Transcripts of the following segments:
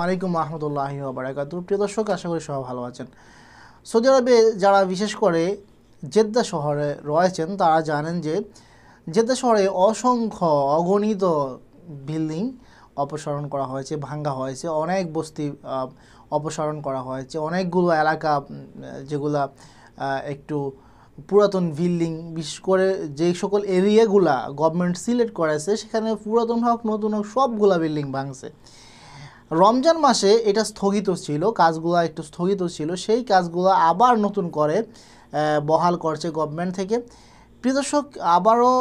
আলাইকুম আহমদুল্লাহ বারাকাতু প্রিয় দর্শক আশা করি সবাই ভালো আছেন সৌদি আরবে যারা বিশেষ করে জেদ্দা শহরে রয়েছেন তারা জানেন যে জেদ্দা শহরে অসংখ্য অগণিত বিল্ডিং অপসারণ করা হয়েছে ভাঙ্গা হয়েছে অনেক বস্তি অপসারণ করা হয়েছে অনেকগুলো এলাকা যেগুলা একটু পুরাতন বিল্ডিং বিশেষ করে যেই সকল এরিয়াগুলা গভর্নমেন্ট সিলেক্ট করেছে সেখানে পুরাতন হোক নতুন হোক সবগুলা বিল্ডিং ভাঙছে রমজান মাসে এটা স্থগিত ছিল কাজগুলো একটু স্থগিত ছিল সেই কাজগুলো আবার নতুন করে বহাল করছে গভর্নমেন্ট থেকে প্রিদর্শক আবারও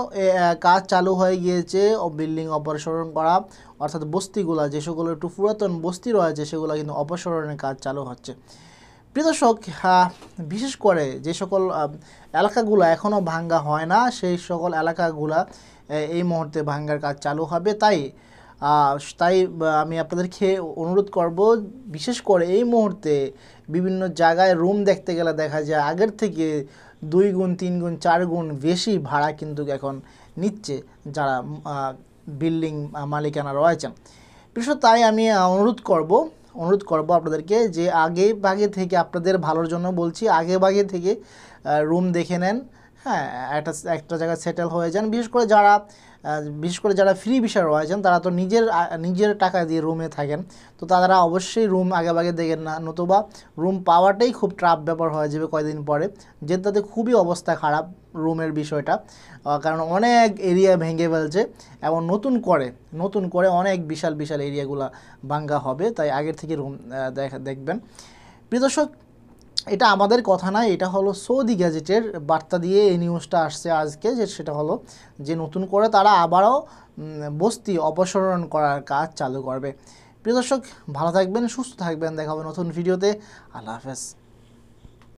কাজ চালু হয়ে গিয়েছে বিল্ডিং অপসারণ করা অর্থাৎ বস্তিগুলা যে সকল একটু পুরাতন বস্তি রয়েছে সেগুলো কিন্তু অপসারণের কাজ চালু হচ্ছে প্রিদর্শক বিশেষ করে যে সকল এলাকাগুলো এখনও ভাঙ্গা হয় না সেই সকল এলাকাগুলা এই মুহূর্তে ভাঙ্গার কাজ চালু হবে তাই তাই আমি আপনাদেরকে অনুরোধ করব বিশেষ করে এই মুহূর্তে বিভিন্ন জায়গায় রুম দেখতে গেলে দেখা যায় আগের থেকে দুই গুণ তিন গুণ চার গুণ বেশি ভাড়া কিন্তু এখন নিচ্ছে যারা বিল্ডিং মালিকানা রয়েছেন বিশেষ তাই আমি অনুরোধ করব অনুরোধ করব আপনাদেরকে যে আগে ভাগে থেকে আপনাদের ভালোর জন্য বলছি আগে ভাগে থেকে রুম দেখে নেন হ্যাঁ একটা একটা জায়গায় সেটেল হয়ে যান বিশেষ করে যারা বিশেষ করে যারা ফ্রি বিষয় রয়েছেন তারা তো নিজের নিজের টাকা দিয়ে রুমে থাকেন তো তারা অবশ্যই রুম আগেভাগে দেখেন না নতুবা রুম পাওয়াটাই খুব ট্রাপ ব্যাপার হয়ে যাবে কয়েকদিন পরে তাদের খুবই অবস্থা খারাপ রুমের বিষয়টা কারণ অনেক এরিয়া ভেঙে ফেলছে এবং নতুন করে নতুন করে অনেক বিশাল বিশাল এরিয়াগুলো ভাঙ্গা হবে তাই আগের থেকে রুম দেখবেন প্রিয় দর্শক এটা আমাদের কথা না এটা হলো সৌদি গ্যাজেটের বার্তা দিয়ে এই নিউজটা আসছে আজকে যে সেটা হলো যে নতুন করে তারা আবারও বস্তি অপসারণ করার কাজ চালু করবে প্রিয় দর্শক ভালো থাকবেন সুস্থ থাকবেন দেখা হবে নতুন ভিডিওতে আল্লাহ হাফেজ